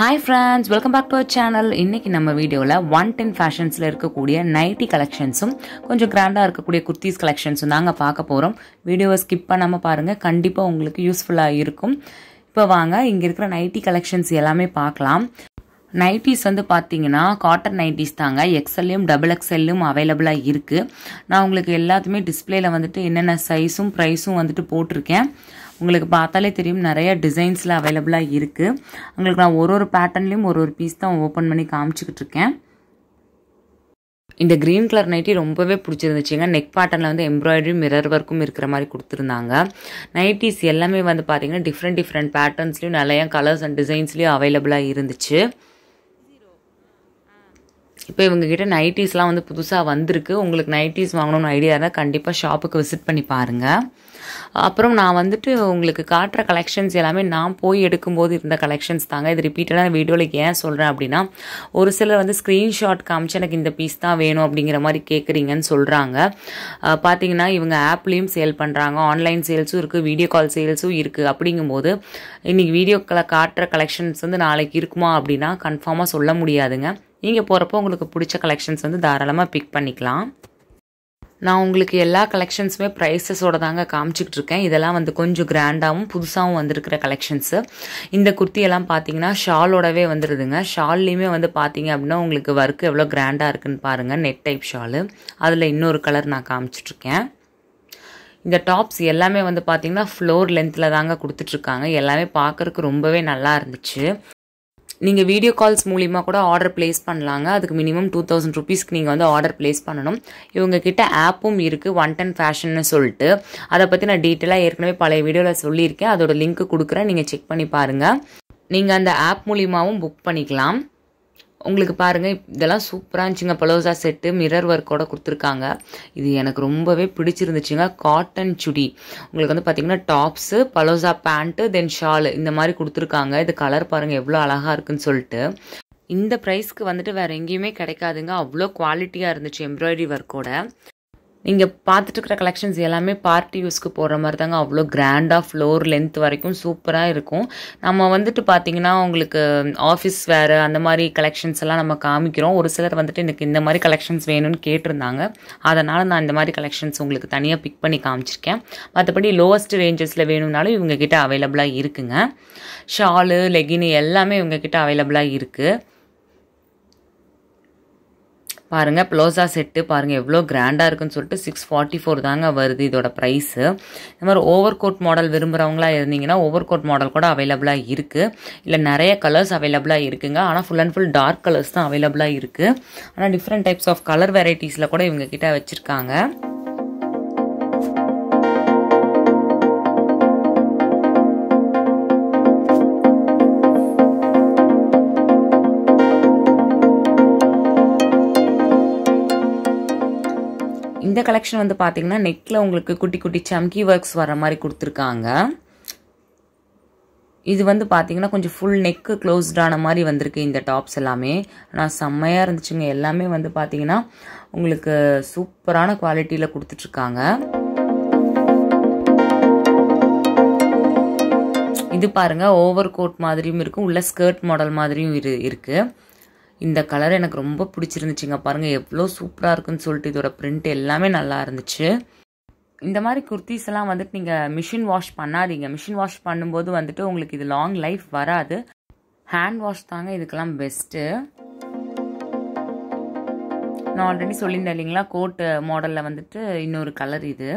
hi friends welcome back to our channel இன்றைக்கி நம்ம வீடியோவில் ஒன் டென் ஃபேஷன்ஸில் இருக்கக்கூடிய நைட்டி கலெக்ஷன்ஸும் கொஞ்சம் கிராண்டாக இருக்கக்கூடிய குர்த்திஸ் கலெக்ஷன்ஸும் நாங்கள் பார்க்க போகிறோம் வீடியோவை ஸ்கிப் பண்ணாமல் பாருங்கள் கண்டிப்பாக உங்களுக்கு யூஸ்ஃபுல்லாக இருக்கும் இப்போ வாங்க இங்கே இருக்கிற நைட்டி கலெக்ஷன்ஸ் எல்லாமே பார்க்கலாம் நைட்டிஸ் வந்து பார்த்தீங்கன்னா காட்டன் நைட்டிஸ் தாங்க எக்ஸ்எல்லையும் டபுள் எக்ஸ்எல்லும் அவைலபிளாக இருக்குது நான் உங்களுக்கு எல்லாத்துமே டிஸ்பிளேயில் வந்துட்டு என்னென்ன சைஸும் ப்ரைஸும் வந்துட்டு போட்டிருக்கேன் உங்களுக்கு பார்த்தாலே தெரியும் நிறைய டிசைன்ஸில் அவைலபிளாக இருக்குது உங்களுக்கு நான் ஒரு ஒரு பேட்டர்ன்லேயும் ஒரு ஒரு பீஸ் தான் ஓப்பன் பண்ணி காமிச்சிக்கிட்டு இருக்கேன் இந்த க்ரீன் கலர் நைட்டி ரொம்பவே பிடிச்சிருந்துச்சுங்க நெக் பேட்டர்னில் வந்து எம்ப்ராய்டரி மிரர் ஒர்க்கும் இருக்கிற மாதிரி கொடுத்துருந்தாங்க நைட்டிஸ் எல்லாமே வந்து பார்த்தீங்கன்னா டிஃப்ரெண்ட் டிஃப்ரெண்ட் பேட்டர்ன்ஸ்லேயும் நிறையா கலர்ஸ் அண்ட் டிசைன்ஸ்லையும் அவைலபிளாக இருந்துச்சு இப்போ இவங்கக்கிட்ட நைட்டிஸ்லாம் வந்து புதுசாக வந்திருக்கு உங்களுக்கு நைட்டிஸ் வாங்கணும்னு ஐடியா இருந்தால் கண்டிப்பாக ஷாப்புக்கு விசிட் பண்ணி பாருங்கள் அப்புறம் நான் வந்துட்டு உங்களுக்கு காட்டுற கலெக்ஷன்ஸ் எல்லாமே நான் போய் எடுக்கும்போது இருந்த கலெக்ஷன்ஸ் தாங்க இது ரிப்பீட்டடாக வீடியோவில் ஏன் சொல்கிறேன் அப்படின்னா ஒரு சிலர் வந்து ஸ்க்ரீன்ஷாட் காமிச்சு எனக்கு இந்த பீஸ் தான் வேணும் அப்படிங்கிற மாதிரி கேட்குறீங்கன்னு சொல்கிறாங்க பார்த்தீங்கன்னா இவங்க ஆப்லேயும் சேல் பண்ணுறாங்க ஆன்லைன் சேல்ஸும் இருக்குது வீடியோ கால் சேல்ஸும் இருக்குது அப்படிங்கும்போது இன்றைக்கி வீடியோக்களை காட்டுற கலெக்ஷன்ஸ் வந்து நாளைக்கு இருக்குமா அப்படின்னா கன்ஃபார்மாக சொல்ல முடியாதுங்க நீங்கள் போகிறப்போ உங்களுக்கு பிடிச்ச கலெக்ஷன்ஸ் வந்து தாராளமாக பிக் பண்ணிக்கலாம் நான் உங்களுக்கு எல்லா கலெக்ஷன்ஸுமே ப்ரைஸஸோட தாங்க காமிச்சிக்கிட்டு இருக்கேன் இதெல்லாம் வந்து கொஞ்சம் கிராண்டாகவும் புதுசாகவும் வந்திருக்கிற கலெக்ஷன்ஸு இந்த குர்த்தியெல்லாம் பார்த்தீங்கன்னா ஷாலோடவே வந்துடுதுங்க ஷால்லையுமே வந்து பார்த்தீங்க அப்படின்னா உங்களுக்கு ஒர்க்கு எவ்வளோ கிராண்டாக இருக்குன்னு பாருங்கள் நெட் டைப் ஷாலு அதில் இன்னொரு கலர் நான் காமிச்சிட்ருக்கேன் இந்த டாப்ஸ் எல்லாமே வந்து பார்த்தீங்கன்னா ஃப்ளோர் லென்த்தில் தாங்க கொடுத்துட்ருக்காங்க எல்லாமே பார்க்குறக்கு ரொம்பவே நல்லா இருந்துச்சு நீங்கள் வீடியோ கால்ஸ் மூலிமா கூட ஆர்டர் பிளேஸ் பண்ணலாங்க அதுக்கு மினிமம் டூ தௌசண்ட் ருபீஸ்க்கு நீங்கள் வந்து ஆர்டர் பிளேஸ் பண்ணணும் இவங்கக்கிட்ட ஆப்பும் இருக்குது ஒன் டென் ஃபேஷன்னு சொல்லிட்டு அதை பற்றி நான் டீட்டெயிலாக ஏற்கனவே பழைய வீடியோவில் சொல்லியிருக்கேன் அதோட லிங்க் கொடுக்குறேன் நீங்கள் செக் பண்ணி பாருங்கள் நீங்கள் அந்த ஆப் மூலிமாவும் புக் பண்ணிக்கலாம் உங்களுக்கு பாருங்கள் இதெல்லாம் சூப்பராக இருந்துச்சுங்க பலோசா செட்டு மிரர் ஒர்க்கோட கொடுத்துருக்காங்க இது எனக்கு ரொம்பவே பிடிச்சிருந்துச்சுங்க காட்டன் சுடி உங்களுக்கு வந்து பார்த்தீங்கன்னா tops palazzo pant then shawl இந்த மாதிரி கொடுத்துருக்காங்க இது கலர் பாருங்கள் எவ்வளோ அழகாக இருக்குன்னு சொல்லிட்டு இந்த ப்ரைஸ்க்கு வந்துட்டு வேறு எங்கேயுமே கிடைக்காதுங்க அவ்வளோ குவாலிட்டியாக இருந்துச்சு எம்ப்ராய்டரி ஒர்க்கோட நீங்கள் பார்த்துட்டு இருக்கிற கலெக்ஷன்ஸ் எல்லாமே பார்ட்டி யூஸ்க்கு போடுற மாதிரி தாங்க அவ்வளோ கிராண்டாக ஃப்ளோர் லென்த் வரைக்கும் சூப்பராக இருக்கும் நம்ம வந்துட்டு பார்த்தீங்கன்னா உங்களுக்கு ஆஃபீஸ் வேறு அந்த மாதிரி கலெக்ஷன்ஸ் எல்லாம் நம்ம காமிக்கிறோம் ஒரு சிலர் வந்துட்டு எனக்கு இந்த மாதிரி கலெக்ஷன்ஸ் வேணும்னு கேட்டிருந்தாங்க அதனால் நான் இந்த மாதிரி கலெக்ஷன்ஸ் உங்களுக்கு தனியாக பிக் பண்ணி காமிச்சிருக்கேன் மற்றபடி லோவஸ்ட் ரேஞ்சஸில் வேணும்னாலும் இவங்கக்கிட்ட அவைலபிளாக இருக்குங்க ஷாலு லெகின் எல்லாமே இவங்கக்கிட்ட அவைலபிளாக இருக்குது பாருங்கள் ப்ளோசா செட்டு பாருங்கள் எவ்வளோ கிராண்டாக இருக்குன்னு சொல்லிட்டு சிக்ஸ் ஃபார்ட்டி ஃபோர் தாங்க வருது இதோட ப்ரைஸு இந்த மாதிரி ஓவர் கோட் மாடல் விரும்புகிறவங்களா இருந்தீங்கன்னா ஓவர் கோட் மாடல் கூட அவைலபிளாக இருக்குது இல்லை நிறைய கலர்ஸ் அவைலபிளாக இருக்குங்க ஆனால் full and full dark colours தான் அவைலபிளாக இருக்குது ஆனால் டிஃப்ரெண்ட் டைப்ஸ் ஆஃப் கலர் வெரைட்டிஸில் கூட கிட்ட வச்சுருக்காங்க இந்த கலெக்ஷன் வந்து பார்த்தீங்கன்னா நெக்கில் உங்களுக்கு குட்டி குட்டி சம்கி ஒர்க்ஸ் வர மாதிரி கொடுத்துருக்காங்க இது வந்து பார்த்தீங்கன்னா கொஞ்சம் ஃபுல் நெக்கு க்ளோஸ்டான மாதிரி வந்திருக்கு இந்த டாப்ஸ் எல்லாமே ஆனால் செம்மையாக இருந்துச்சுங்க எல்லாமே வந்து பார்த்தீங்கன்னா உங்களுக்கு சூப்பரான குவாலிட்டியில் கொடுத்துட்ருக்காங்க இது பாருங்கள் ஓவர் கோட் மாதிரியும் இருக்கும் உள்ள ஸ்கர்ட் மாடல் மாதிரியும் இரு இருக்குது இந்த கலர் எனக்கு ரொம்ப பிடிச்சிருந்துச்சிங்க பாருங்கள் எவ்வளோ சூப்பராக இருக்குன்னு சொல்லிட்டு இதோட பிரிண்ட் எல்லாமே நல்லா இருந்துச்சு இந்த மாதிரி குர்த்திஸ் எல்லாம் வந்துட்டு நீங்கள் மிஷின் வாஷ் பண்ணாதீங்க மிஷின் வாஷ் பண்ணும்போது வந்துட்டு உங்களுக்கு இது லாங் லைஃப் வராது ஹேண்ட் வாஷ் தாங்க இதுக்கெல்லாம் பெஸ்ட்டு நான் ஆல்ரெடி சொல்லியிருந்தேன் இல்லைங்களா கோட்டு மாடலில் வந்துட்டு இன்னொரு கலர் இது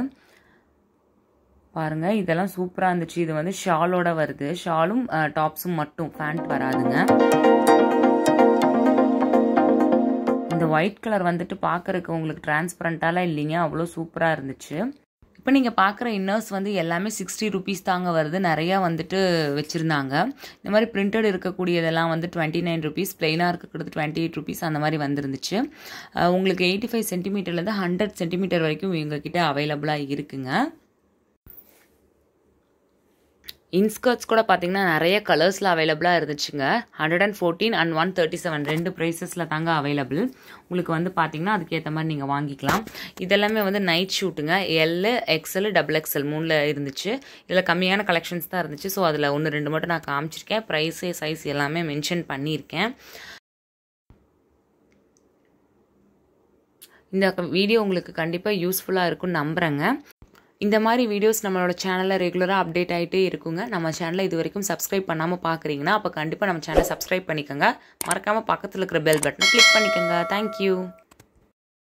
பாருங்கள் இதெல்லாம் சூப்பராக இருந்துச்சு இது வந்து ஷாலோட வருது ஷாலும் டாப்ஸும் மட்டும் பேண்ட் வராதுங்க ஒயிட் கலர் வந்துட்டு பார்க்கறதுக்கு உங்களுக்கு டிரான்ஸ்பரண்டாலாம் இல்லைங்க அவ்வளோ சூப்பராக இருந்துச்சு இப்போ நீங்கள் பார்க்குற இன்னர்ஸ் வந்து எல்லாமே சிக்ஸ்டி ருபீஸ் தாங்க வருது நிறையா வந்துட்டு வச்சுருந்தாங்க இந்த மாதிரி பிரிண்டட் இருக்கக்கூடியதெல்லாம் வந்து டுவெண்ட்டி நைன் ருபீஸ் பிளெயினாக இருக்கக்கூடது டுவெண்ட்டி எயிட் ருபீஸ் அந்த மாதிரி வந்துருந்துச்சு உங்களுக்கு எயிட்டி ஃபைவ் சென்டிமீட்டர்லேருந்து ஹண்ட்ரட் சென்டிமீட்டர் வரைக்கும் கிட்டே அவைலபிளாக இருக்குங்க இன்ஸ்கர்ட்ஸ் கூட பார்த்தீங்கன்னா நிறைய கலர்ஸில் அவைலபிளாக இருந்துச்சுங்க hundred and fourteen and one thirty seven ரெண்டு ப்ரைஸஸில் தாங்க அவைலபிள் உங்களுக்கு வந்து பார்த்தீங்கன்னா அதுக்கேற்ற மாதிரி நீங்கள் வாங்கிக்கலாம் இதெல்லாமே வந்து நைட் ஷூட்டுங்க எல்லு எக்ஸ்எல் டபுள் எக்ஸ்எல் மூணில் இருந்துச்சு இதில் கம்மியான கலெக்ஷன்ஸ் தான் இருந்துச்சு ஸோ அதில் ஒன்று ரெண்டு மட்டும் நான் காமிச்சிருக்கேன் ப்ரைஸு சைஸ் எல்லாமே மென்ஷன் பண்ணியிருக்கேன் இந்த வீடியோ உங்களுக்கு கண்டிப்பாக யூஸ்ஃபுல்லாக இருக்கும்னு நம்புகிறேங்க இந்த மாதிரி வீடியோஸ் நம்மளோட சேனலில் ரெகுலராக அப்டேட் ஆகிட்டே இருக்குங்க நம்ம சேனலை இது வரைக்கும் சப்ஸ்கிரைப் பண்ணாமல் பார்க்குறீங்கன்னா அப்போ கண்டிப்பாக நம்ம சேனலை சப்ஸ்கிரைப் பண்ணிக்கோங்க மறக்காமல் பக்கத்தில் இருக்கிற பெல் பட்டனை கிளிக் பண்ணிக்கோங்க தேங்க்யூ